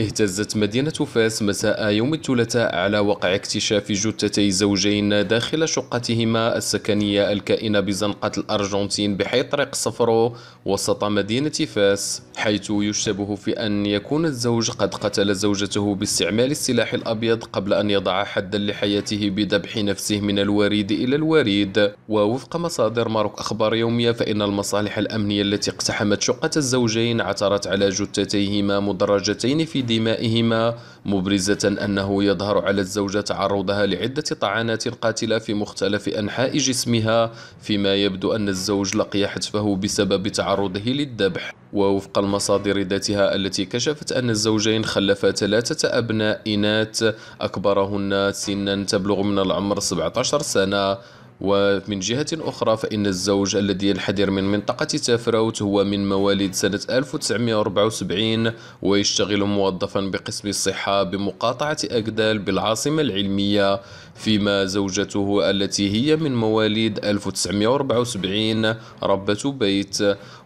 اهتزت مدينة فاس مساء يوم الثلاثاء على وقع اكتشاف جثتي زوجين داخل شقتهما السكنية الكائنة بزنقة الأرجنتين بحي طريق صفرو وسط مدينة فاس حيث يشتبه في أن يكون الزوج قد قتل زوجته باستعمال السلاح الأبيض قبل أن يضع حدا لحياته بذبح نفسه من الوريد إلى الوريد ووفق مصادر ماروك أخبار يومية فإن المصالح الأمنية التي اقتحمت شقة الزوجين عثرت على جثتيهما مدرجتين في دمائهما مبرزة أنه يظهر على الزوجة تعرضها لعدة طعنات قاتلة في مختلف أنحاء جسمها فيما يبدو أن الزوج لقي حتفه بسبب تعرضه للذبح ووفق المصادر ذاتها التي كشفت أن الزوجين خلفا ثلاثة أبناء إناث أكبرهن سنا تبلغ من العمر 17 سنة ومن جهة أخرى فإن الزوج الذي ينحدر من منطقة تافراوت هو من مواليد سنة 1974 ويشتغل موظفا بقسم الصحة بمقاطعة أكدال بالعاصمة العلمية فيما زوجته التي هي من مواليد 1974 ربة بيت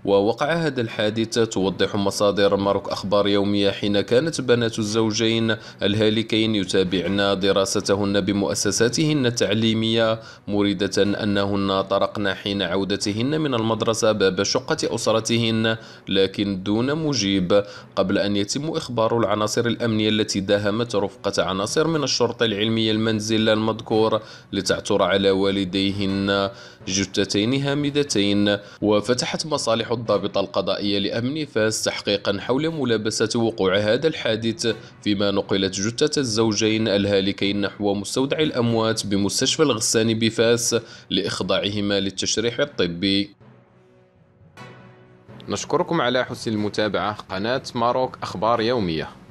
ووقع هذا الحادث توضح مصادر مارك أخبار يومية حين كانت بنات الزوجين الهالكين يتابعن دراستهن بمؤسساتهن التعليمية مريدة أنهن طرقن حين عودتهن من المدرسة باب شقة أسرتهن لكن دون مجيب قبل أن يتم إخبار العناصر الأمنية التي داهمت رفقة عناصر من الشرطة العلمية المنزل المذكور لتعثر على والديهن جثتين هامدتين وفتحت مصالح الضابطة القضائية لأمن فاس تحقيقا حول ملابسة وقوع هذا الحادث فيما نقلت جثة الزوجين الهالكين نحو مستودع الأموات بمستشفى الغسان بفاس لإخضاعهما للتشريح الطبي نشكركم على حسن المتابعة قناة ماروك أخبار يومية